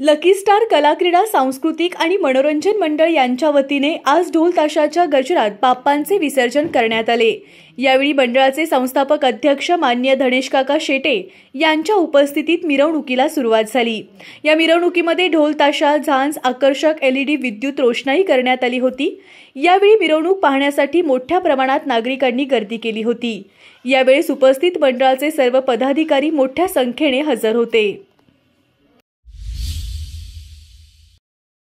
lucky star कलाक्रीडा सांस्कृतिक आणि मनोरंजन मंडळ यांच्या वतीने आज ढोल ताशाच्या गजरात बाप्पांचे विसर्जन करण्यात आले यावेळी मंडळाचे संस्थापक अध्यक्ष मान्य धनेशकाका शेटे यांच्या उपस्थितीत मिरवणुकीला सुरुवात झाली या मिरवणुकीमध्ये ढोल ताशा झांज आकर्षक एलईडी विद्युत रोषणाई करण्यात आली होती यावेळी मिरवणूक पाहण्यासाठी मोठ्या प्रमाणात नागरिकांनी गर्दी केली होती यावेळी उपस्थित मंडळाचे सर्व पदाधिकारी मोठ्या संख्येने हजर होते